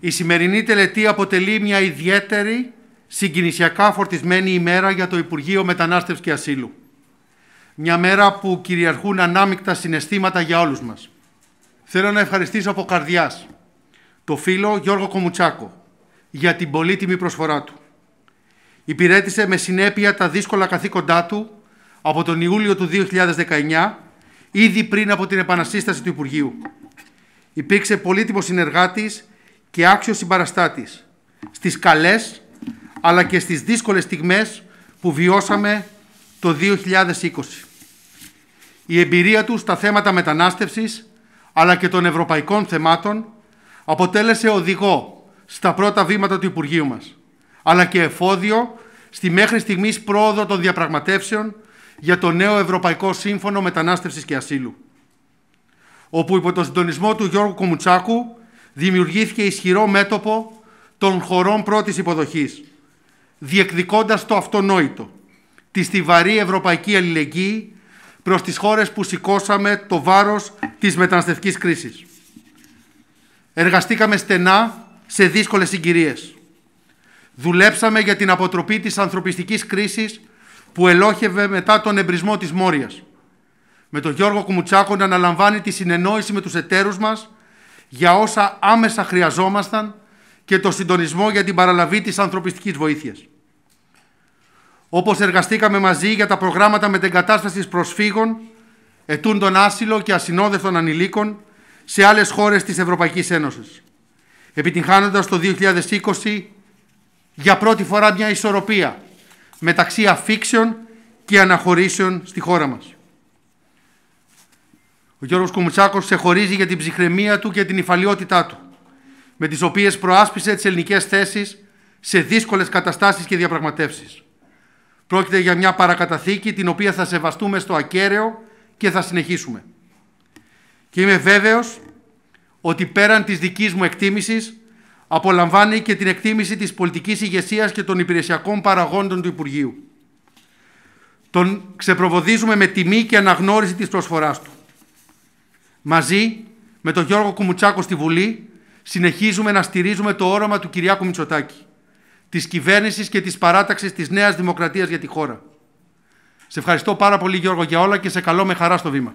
Η σημερινή τελετή αποτελεί μια ιδιαίτερη, συγκινησιακά φορτισμένη ημέρα για το Υπουργείο Μετανάστευσης και Ασύλου. Μια μέρα που κυριαρχούν ανάμεικτα συναισθήματα για όλους μας. Θέλω να ευχαριστήσω από καρδιάς το φίλο Γιώργο Κομουτσάκο για την πολύτιμη προσφορά του. Υπηρέτησε με συνέπεια τα δύσκολα καθήκοντά του από τον Ιούλιο του 2019, ήδη πριν από την επανασύσταση του Υπουργείου. Υπήρξε πολύτιμος συνεργάτης και άξιος συμπαραστάτης στις καλές αλλά και στις δύσκολες στιγμές που βιώσαμε το 2020. Η εμπειρία του στα θέματα μετανάστευσης αλλά και των ευρωπαϊκών θεμάτων αποτέλεσε οδηγό στα πρώτα βήματα του Υπουργείου μας αλλά και εφόδιο στη μέχρι στιγμής πρόοδο των διαπραγματεύσεων για το νέο Ευρωπαϊκό Σύμφωνο Μετανάστευσης και Ασύλου, όπου υπό τον συντονισμό του Γιώργου Κομουτσάκου δημιουργήθηκε ισχυρό μέτωπο των χωρών πρώτης υποδοχής, διεκδικώντας το αυτονόητο, τη στιβαρή ευρωπαϊκή αλληλεγγύη προς τις χώρες που σηκώσαμε το βάρος της μεταναστευτικής κρίσης. Εργαστήκαμε στενά σε δύσκολες συγκυρίες. Δουλέψαμε για την αποτροπή της ανθρωπιστικής κρίσης που ελόχευε μετά τον εμπρισμό της Μόριας. Με τον Γιώργο Κουμουτσάκο να αναλαμβάνει τη συνεννόηση με τους εταίρους μας για όσα άμεσα χρειαζόμασταν και το συντονισμό για την παραλαβή της ανθρωπιστικής βοήθειας. Όπως εργαστήκαμε μαζί για τα προγράμματα μετεγκατάστασης προσφύγων, ετούντων άσυλο και ασυνόδευτων ανηλίκων σε άλλες χώρες της Ευρωπαϊκής Ένωσης, επιτυγχάνοντας το 2020 για πρώτη φορά μια ισορροπία μεταξύ αφήξεων και αναχωρήσεων στη χώρα μας. Ο Γιώργος Κουμουτσάκος ξεχωρίζει για την ψυχραιμία του και την υφαλιότητά του, με τις οποίες προάσπισε τις ελληνικές θέσεις σε δύσκολες καταστάσεις και διαπραγματεύσεις. Πρόκειται για μια παρακαταθήκη την οποία θα σεβαστούμε στο ακέραιο και θα συνεχίσουμε. Και είμαι βέβαιος ότι πέραν της δικής μου εκτίμησης απολαμβάνει και την εκτίμηση της πολιτικής ηγεσίας και των υπηρεσιακών παραγόντων του Υπουργείου. Τον ξεπροβοδίζουμε με τιμή και αναγνώριση της προσφοράς του. Μαζί με τον Γιώργο Κουμουτσάκο στη Βουλή συνεχίζουμε να στηρίζουμε το όραμα του Κυριάκου Μητσοτάκη, της κυβέρνησης και της παράταξης της Νέας Δημοκρατίας για τη χώρα. Σε ευχαριστώ πάρα πολύ Γιώργο για όλα και σε καλό με χαρά στο βήμα.